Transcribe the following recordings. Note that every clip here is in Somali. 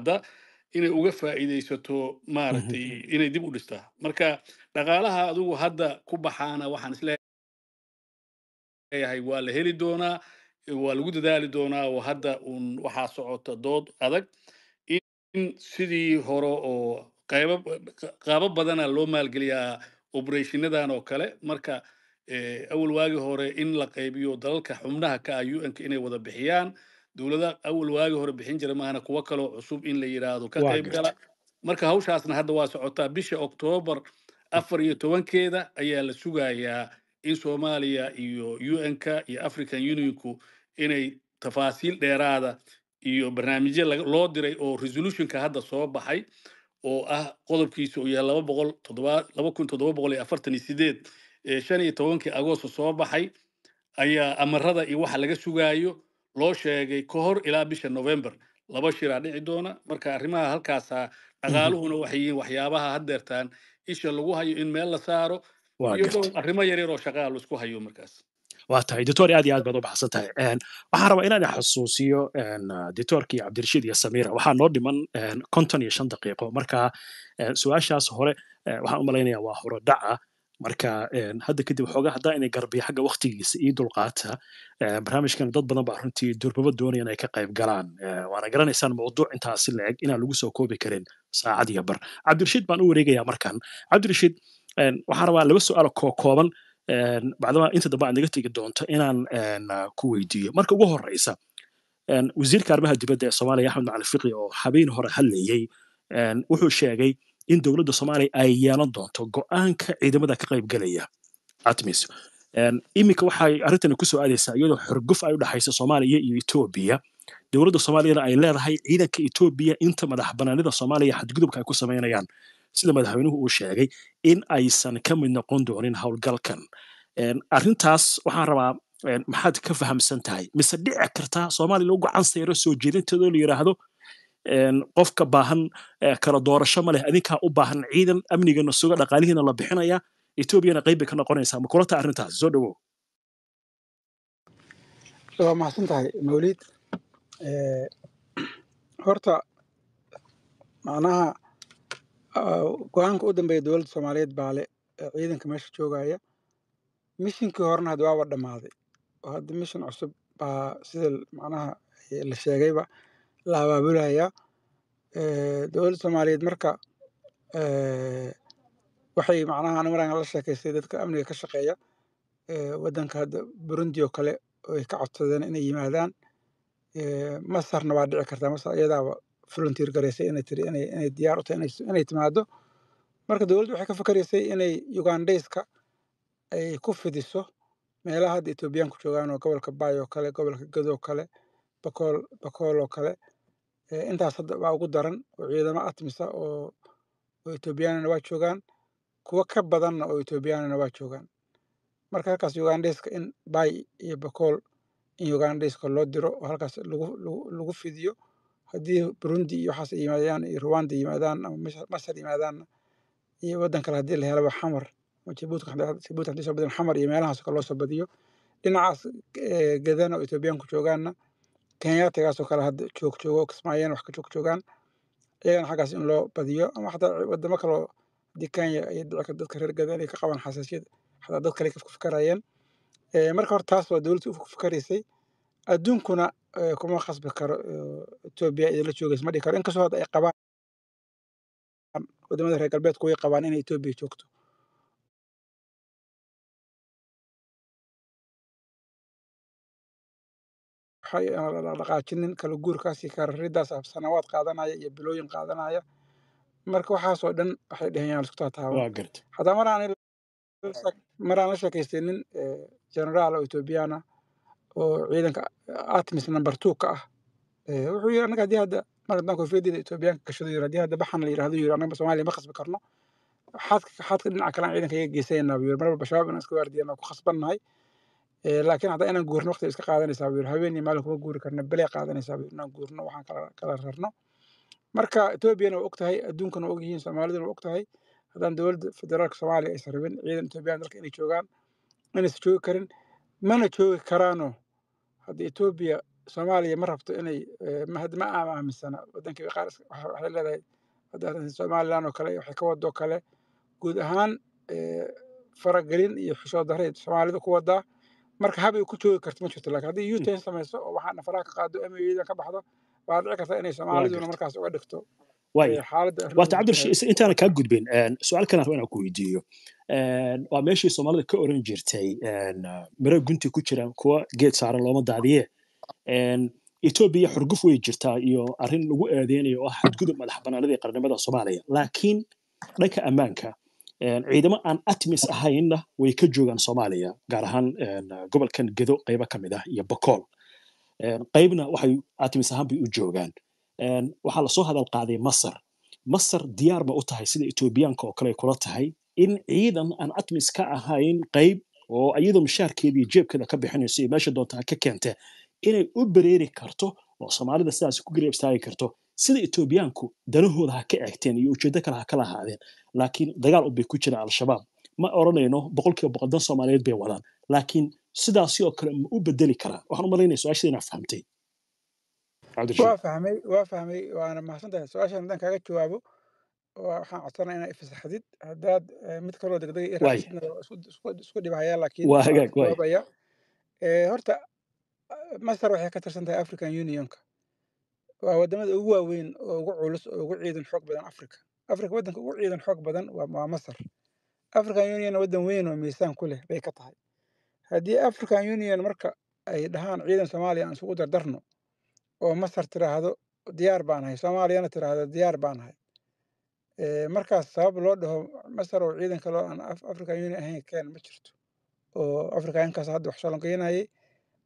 da inay uga faa'iidaysato maaragtay inay dib u dhistaa marka dhaqaalaha adugu hadda ku baxaana waxaan isleeyahay waa la heli doonaa waa lagu dadaali doonaa oo hadda uun waxaa socota dood adag in sidii hore oo qaybo badana loo maalgeliyaa oberatiinadan oo kale marka awal waagii hore in la qaybiyo dalalka xubnaha ka ah u n-ka inay wada bixiyaan dowladaha awal waagi hore bixin jira maahana kuwo kaloo cusub in la yidhaahdo ka qayb gala marka hawshaasna hadda waa socotaa bisha octoobar afar iyo tobankeeda ayaa la sugayaa in soomaaliya iyo un-ka iyo african unionku inay tafaasiil dheeraada iyo barnaamijyo loo diray oo resolutionka hadda soo baxay oo ah qodobkiisa uu yahay laba kun todoba boqol iyo afartan iyo sideed shan iyo tobankii agoosto soo baxay ayaa amarada iyo waxa laga sugaayo loo sheegay ka hor ilaa bisha november laba shiraa dhici doona marka arrimaha halkaasaa mm-hmm. dhaqaaluhuna waxay yihiin waxyaabaha haddeertaan isha lagu hayo in meel la saaro iyo dhow arrimo yaryaroo shaqaa isku hayo markaas waa tahay doctor aad iyo aad baad u waxaan rabaa inaan xasuusiyo doctorkii cabdirashiid iyo samira waxaa noo dhiman konton iyo shan daqiiqo marka su-aashaas hore waxaan u malaynayaa waa horodhaca ah marka hadda kadib xoogaa haddaa inay garbiyo xagga waktigiisa iyo dulqaata barnaamijkan dad badan ba runtii durbaba doonayaan ay ka qayb galaan waana garanaysaan mawduuc intaasi la-eg inaan lagu soo koobi karin saacad iyo bar cabdirashiid baan u wareegayaa markan cabdirashiid waxaan rabaa laba su-aalo koo kooban bacdama inta dambe aad naga tegi doonto inaan ku weydiiyo marka ugu horeysa wasiirka arrimaha dibadda ee soomaaliya axmed macalin oo habeen hore hadlayey wuxuu sheegay in dowladda soomaaliya ay yeelan doonto go-aanka ciidamada ka qayb galaya atmis iminka waxay arrintani kusoo aadaysaa iyadoo xorguf ay u dhexaysa soomaaliya iyo etoobiya dowladda soomaaliyana ay leedahay ciidanka etoobiya inta madax banaanida soomaaliya xadgudubka ay ku samaynayaan sida madaxweynuhu uu sheegay in aysan ka mid noqon doonin howlgalkan arrintaas waxaan rabaa maxaad ka fahamsan tahay mise dhici kartaa soomaaliya lagu gacan soo jeedinteedoo la yidhaahdo qofka baahan eh, kala doorasho ma leh adinkaa u baahan ciidan amnigana suga dhaqaalihiina la bixinaya etoobiyana qayb bay ka noqonaysaa ma kulata arrintaas soo dhowow waa mahadsan tahay mawlid eh, horta macnaha ah, go-aanka u dambeeya dowladda soomaaliyeed baale eh, ciidanka meesha joogaya mishinkii horena hadda waaba dhammaaday oo hadda mishin cusub baa sida macnaha la sheegayba la abaabulaya dowladda soomaaliyeed marka waxay macnaha ani la sheekaystay dadka amniga ka shaqeeya waddanka hadda burundi oo kale ay ka codsadeen inay yimaadaan masarna waa dhici kartaa masar iyadaaba volunteer garaysay inay tiri inay diyaar u tahay inay timaado marka dowladdu waxay ka fakaraysay inay ugandayska ay ku fidiso meelaha hadda ethoobiyan ku joogaan oo gobolka bay oo kale gobolka gado oo kale bakool bakool oo kale Eh, intaas hadda baa ugu daran oo ciidamo atmisa oo ethoobiyaanana waa joogaan kuwo ka badanna oo ethoobiyaanana waa joogaan marka halkaas ugandeska in bay iyo bakool in ugandheska loo diro oo halkaas lagu fidiyo haddii burundi iyo waxaas ay yimaadaan iyo ruwanda yimaadaan ama masar yimaadaanna iyo waddan kale haddii la helaba xamar jibuuti haddii xamar iyo meelahaas kale loo soo badiyo dhinacaas eh, gadana oo ethoobiyaanku joogaanna kenyatagaasoo kale hadda joogjoogo kismaayana wax ka joogjoogaan iyagana xaggaas in loo badiyo ama xataa wadamo kaloo haddii kenya ay dhici karto dadka reer gadaa inay ka qabaan xasaasiyad xataa dad kale ku fikarayeen eh, marka hore taas waa dowladda u fikaraysay adduunkuna eh, kuma khasbi karo eh, etoobiya idinla joogaysa ma dhihi karo inkastoo hadda ay qabaan wadamada reer galbeedku way qabaan inay etoobiya joogto waxay dhaqaajinin kala guurkaasi kararidaas ah, sanawaad qaadanaya iyo bilooyin qaadanaya marka waxaasoo dhan waxay dhehayaan isku taataaban hadaa maraan la sheekaysanin eh, generaal oo oo ciidanka atmis number two ka ah eh, wuxuu yiri annaga haddii hadda mar haddaan koofiyaddeeda ethoobiyaanka gashado yiri haddii hadda baxan la yidhahdo yiri annaga soomaaliya ma khasbi karno xadka dhinaca kalean aan ciidanka iyaga geysanayna buu yiri mar walba shabaab inaan iska waardiyanaa ku khasbannahay Eh, lakiin hadda inaan guurno waqti iska qaadanaysaa buu yiri habeeniyo maalin kuma guuri karna belee qaadanaysaa buu yiri inaan guurno waxaan kala rarno marka etoobiyana waa og adduunkana waa og soomaaliduna waa og haddaan dowladda federaalka soomaaliya aysan rabin ciidan etoobiyaan dalka inay joogaan inaysan joogi karin mana joogi karaano hadda etoobiya soomaaliya ma rabto inay eh, ma aaminsana waddankii qaar waxay leedahay hadda somaliland oo kale waxay ka wadoo kale guud ahaan eh, faragelin iyo xishood darray soomaalida ku wadaa marka habay ku joogi karto ma jirto lakin haddii yutan hmm. samayso oo waxaana faraha ka qaado emayadan ka baxdo waa dhici karta inay soomaaliduna markaas uga dhigto waata cabdirashiis intaana kaa gudbin su-aal kalan raba inaan ku weydiiyo waa meeshii soomaalida ka oran jirtay miro gunti ku jiraan kuwa geed saaran looma daadiye etoobiya xurguf way jirtaa iyo arrin lagu aadeynayo oo ah xadgudub madax bannaanadii qarnimada soomaaliya laakiin dhanka ammaanka ciidamo aan atmis ahaynna way ka joogaan soomaaliya gaar ahaan gobolkan gedo qaybo kamid ah iyo bakool qeybna waxay atmis ahaanbay u joogaan waxaa lasoo hadal qaaday masar masar diyaar ma u tahay sida etoobiyaanka oo kale kula tahay in ciidan aan atmis ka ahayn qeyb oo iyadoo mishaarkeeda jeebkeeda ka bixinayso iyo meesha doontaa ka keenta inay u bereeri karto oo soomaalida sidaas ku garab karto sida etoobiyaanku danahooda ha ka eegteen iyo ujeeddo kale ha ka lahaadeen laakiin dagaal unbay ku jiraan al-shabaab ma odhanayno boqolkiiba boqol dan soomaaliyeed bay wadaan laakiin sidaasi oo kale ma u bedeli karaa waxaan umalaynaya su inaa fahamtay waa fahmay waa fahmay waana mahadsan su-aashan haddaan kaaga jawaabo waxaan codsanaa inaa ifasaxdid haddaad eh, mid kaloo degdeg isku dhibahaya laakiin eh, horta eh, masar waxay ka tirsan tahay african unionka waa wadamada ugu waaweyn oo ugu culus oo ugu ciidan xoog badan africa africa waddanka ugu ciidan xoog badan waa masar african union waddan weyn oo miisaan ku leh bay ka tahay haddii african union marka ay dhahaan ciidan soomaaliya aan isugu dardarno oo masar tiraahdo diyaar baan soomaaliyana tiraahdo diyaar baan markaas sabab loo dhaho masar oo ciidan kaloo aan african union ahayn keen ma jirto oo africa inkaas hadda wax soo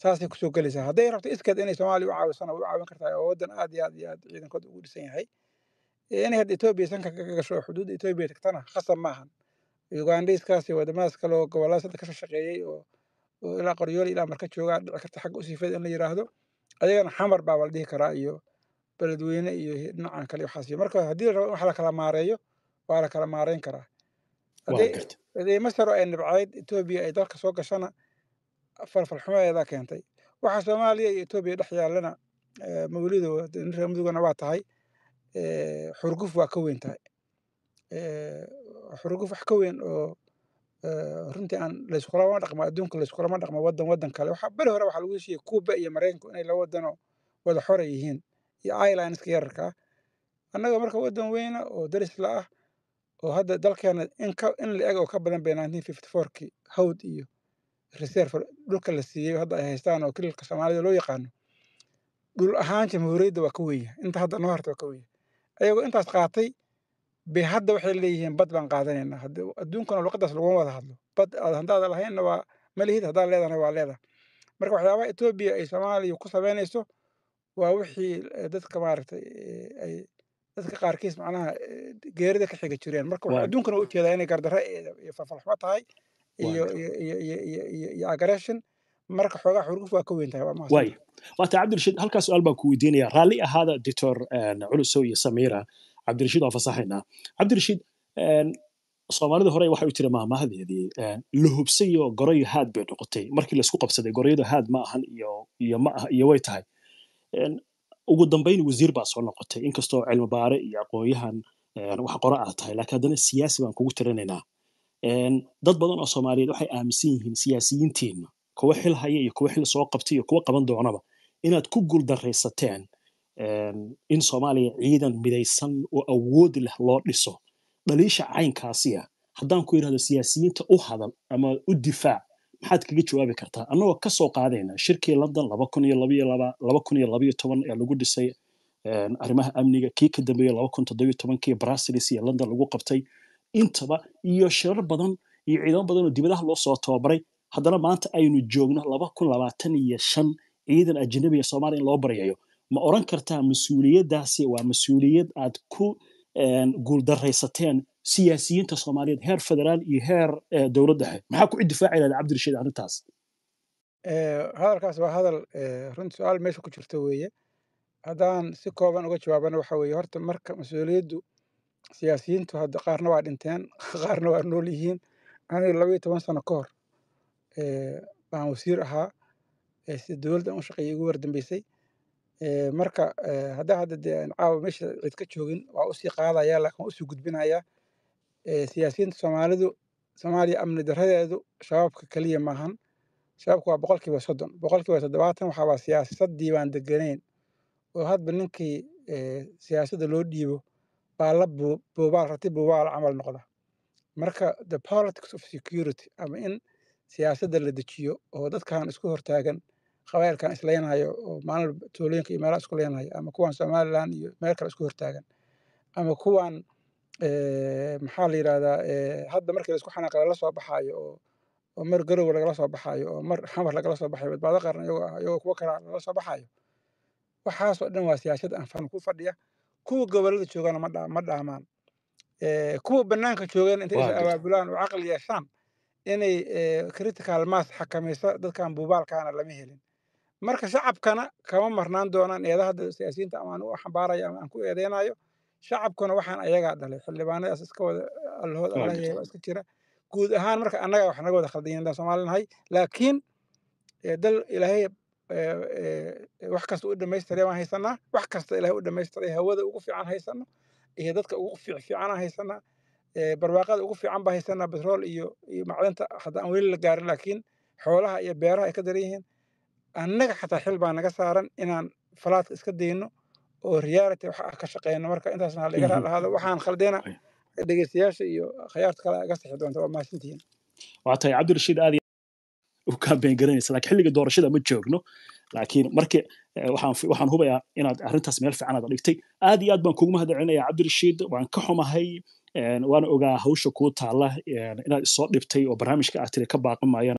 saasay kusoo gelaysaa hadday rabto iskeed inay soomaaliya u caawisana way u caawin kartaa oo waddan aad iyo aad iyo aad ciidankood ugu dhisan yahay inay hadda etoobiya sanka kaga gasho xuduudda etoobiya tagtana khasab maahan uganda wadamadaas kaleo gobollada kasoo shaqeeyey oo oo ilaa qoryoole ilaa marka joogaa dhici karta xagga usiifada in la yidhaahdo ayagana xamar baaba la dhihi karaa iyo beledweyne iyo dhinacan kale waxaas marka haddii la rabo in wax la kala maareeyo waa la kala maareyn karaa haddii masaro ay nibcayd etoobiya ay dalka soo gashana farfarxumadeedaa keentay waxaa soomaaliya iyo etoobiya dhex yaallana mawlido reer mudugana waa tahay xurguf waa ka weyn tahay xurguf wax ka weyn oo runtii aan layskulama dhaqmo adduunka layskulama dhaqmo wadan wadan kale waxaa beri hore waxaa lagu siiyey cuuba iyo maraykanku inay la wadano wada xora yihiin iyo ilinska yararka ah annaga marka wadan weyna oo darisla ah oo hadda dalkeena in la eg oo ka badan bay nineteen fifty four kii hawd iyo reserve dhulka la siiyey hadda ay haystaan oo kililka soomaalida loo yaqaano dhul ahaan jamhuuriyadda waa ka weya inta hadda noo harta waa ka weya ayagoo intaas qaatay bay hadda waxay leeyihiin bad baan qaadanaynaa adduunkana luqaddaas laguma wada hadlo bad haddaada lahaynna waa ma lihid haddaa waa leedaha marka waxyaabaha etoobiya ay soomaaliya ku samaynayso waa wixii eh, dadka maaragtay eh, ay dadka qaarkiis macnaha eh, geerida ka xiga jireen marka adduunkana waa ujeedaa inay gardaro iyo fafalxumo tahay iyo agression marka xoogaa xurguf waa ka weyn tahay waata cabdirashiid halkaas su-aal baan ku weydiinaya raalli ahaada doctor culusow iyo samiira cabdirashiid waa fasaxaynaa cabdirashiid soomaalida hore waxay u tiri maahmaahdeedii la hubsayo gorayo haad bay noqotay markii laysku qabsaday gorayadu haad ma ahan iyo way tahay ugu dambayn wasiir baa soo noqotay inkastoo cilmibaare iyo aqoonyahan wax qora aad ah tahay laakiin haddana siyaasi baan kugu tirinaynaa dad badan oo soomaaliyeed waxay aaminsan yihiin siyaasiyiinteenna kuwa xil haya iyo kuwa xil soo qabtay iyo kuwa qaban doonaba inaad ku guul daraysateen in soomaaliya ciidan midaysan oo awoodi leh loo dhiso dhaliisha caynkaasiya ah haddaan ku yidhahdo siyaasiyiinta u hadal ama u difaac maxaad kaga jawaabi kartaa annagoo kasoo qaadayna shirkii london laba kun iyo labayo laba laba kun iyo labayo toban ee lagu dhisay arrimaha amniga kii ka dambeeyey laba kun toddobiyo tobankii brussels iyo london lagu qabtay intaba iyo shirar badan iyo ciidamo badan oo dibadaha loo soo tababaray haddana maanta aynu joogno laba kun labaatan iyo shan ciidan ajnabiga soomaaliya in loo baryayo ma oran kartaa mas-uuliyaddaasi waa mas-uuliyad aad ku guuldaraysateen siyaasiyiinta soomaaliyeed heer federaal iyo heer dowlad dhexe ah. maxaa ku cidifaaci lahda cabdirashiid arrintaas hadalkaas waa hadal runti su-aal meesha ku jirta weeye haddaan si kooban uga jawaabana waxa weeye horta marka mas-uuliyaddu siyaasiyiintu hadda qaarna waa dhinteen qaarna waa nool yihiin aniga laba iyo toban sano ka hor baan wasiir ahaa si dowladdan u shaqeeyay ugu wardambeysay marka hadda hadda dee caawa meesha cid ka joogin waa usii qaadaya laakiin waa usii gudbinaya siyaasiyiinta soomaalidu soomaaliya amni daradeedu shabaabka keliya maahan shabaabku waa boqolkiiba soddon boqolkiiba toddobaatan waxaa waa siyaasadii baan deganayn oo hadba ninkii siyaasadda loo dhiibo baa la buubaal rati buubaal camal noqda marka the politics of security ama in siyaasadda la dejiyo oo dadkan isku hortaagan qabaylkan isleynayo oo maalin tuulooyinka iyo meelaha isku leenhayo ama kuwan somalilan iyo meel kale isku hortaagan ama kuwan eh, maxaa la yidhahdaa eh, hadda markii laisku xanaaq lala soo baxaayo oo mar garowe lagala soo baxaayo oo mar xamar lagala soo baxayo badbaado qaran iyagoo kuwo kala lala soo baxaayo waxaasoo dhan waa siyaasad aan fan ku fadhiya kuwa gobolada joogaana ma dhaamaan kuwa banaanka joogeen intay is abaabulaan oo caqli yeeshaan inay critical mass xakamaysa dadkan buubaalkaana lama helin marka shacabkana kama marnaan doonaan eeda hadda siyaasiyiinta ama u xambaarayo ama aan ku eedeynayo shacabkuna waxaan ayagaa dhalay xildhibaanadaas iska wada allahood allaheeba iska jira guud ahaan marka annagaa wax naga wada khaldan yahay haddaan laakiin dal ilaahay Eh, eh, wax kasta u dhammaystiray haysanaa wax kasta ilahay u dhamaystiray hawada ugu fiican haysano iyo dadka ugu fiicfiicanaa haysanaa eh, barwaaqada ugu fiican baa haysanaa betrool iyo iyo macdanta hadda aan weli la gaarin laakiin xoolaha iyo beeraha ay ka daran yihiin annaga xataa xil baa naga saaran inaan falaadka iska dayno oo reality wax ah ka shaqeyno marka intaasna halaga mhm. raalahado waxaan khaldayna dhegeystayaasha iyo khiyaarta kale aga sixi waa mahadsantihiin waa tahay cabdirashiid aadi u kambayngaranaysa lakin xilliga doorashada ma joogno laakiin marki waxaan hubayaa inaad arrintaas meel fiican aad dhigtay aad iyo aad baan kugu mahad cabdirashiid waan ka xumahay waana ogaa hawsha kuu taalla inaad isoo dhibtay oo barnaamijka aad tiri ka baaqi maayana